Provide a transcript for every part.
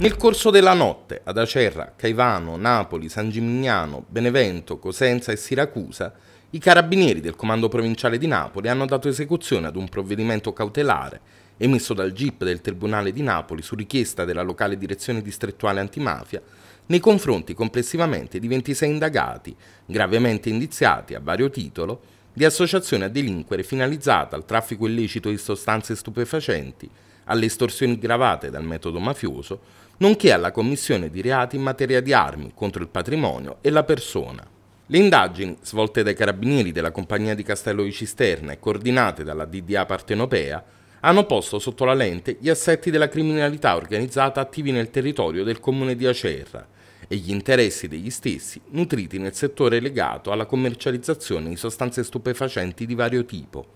Nel corso della notte, ad Acerra, Caivano, Napoli, San Gimignano, Benevento, Cosenza e Siracusa, i carabinieri del Comando Provinciale di Napoli hanno dato esecuzione ad un provvedimento cautelare emesso dal GIP del Tribunale di Napoli su richiesta della locale direzione distrettuale antimafia nei confronti complessivamente di 26 indagati, gravemente indiziati a vario titolo, di associazione a delinquere finalizzata al traffico illecito di sostanze stupefacenti, alle estorsioni gravate dal metodo mafioso, nonché alla commissione di reati in materia di armi contro il patrimonio e la persona. Le indagini, svolte dai carabinieri della compagnia di Castello di Cisterna e coordinate dalla DDA partenopea, hanno posto sotto la lente gli assetti della criminalità organizzata attivi nel territorio del comune di Acerra e gli interessi degli stessi nutriti nel settore legato alla commercializzazione di sostanze stupefacenti di vario tipo,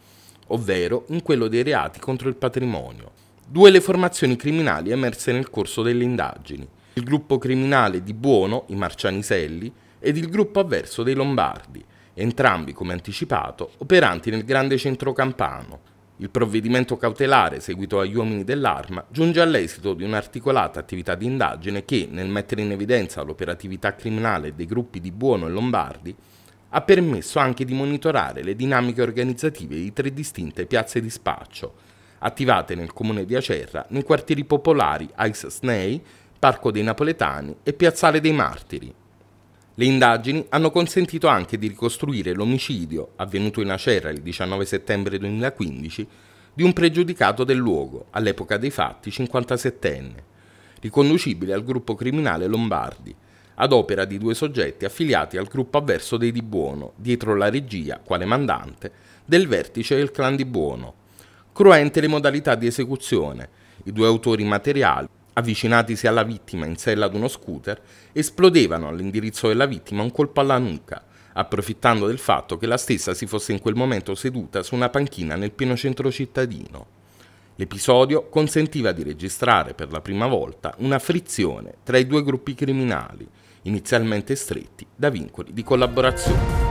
ovvero in quello dei reati contro il patrimonio. Due le formazioni criminali emerse nel corso delle indagini, il gruppo criminale di Buono, i Marcianiselli, ed il gruppo avverso dei Lombardi, entrambi, come anticipato, operanti nel grande centro campano. Il provvedimento cautelare seguito agli uomini dell'arma giunge all'esito di un'articolata attività di indagine che, nel mettere in evidenza l'operatività criminale dei gruppi di Buono e Lombardi, ha permesso anche di monitorare le dinamiche organizzative di tre distinte piazze di spaccio, attivate nel comune di Acerra, nei quartieri popolari Ice Snei, Parco dei Napoletani e Piazzale dei Martiri. Le indagini hanno consentito anche di ricostruire l'omicidio, avvenuto in Acerra il 19 settembre 2015, di un pregiudicato del luogo, all'epoca dei fatti 57enne, riconducibile al gruppo criminale Lombardi, ad opera di due soggetti affiliati al gruppo avverso dei Di Buono, dietro la regia, quale mandante, del vertice del clan Di Buono, cruente le modalità di esecuzione. I due autori materiali, avvicinatisi alla vittima in sella ad uno scooter, esplodevano all'indirizzo della vittima un colpo alla nuca, approfittando del fatto che la stessa si fosse in quel momento seduta su una panchina nel pieno centro cittadino. L'episodio consentiva di registrare per la prima volta una frizione tra i due gruppi criminali, inizialmente stretti da vincoli di collaborazione.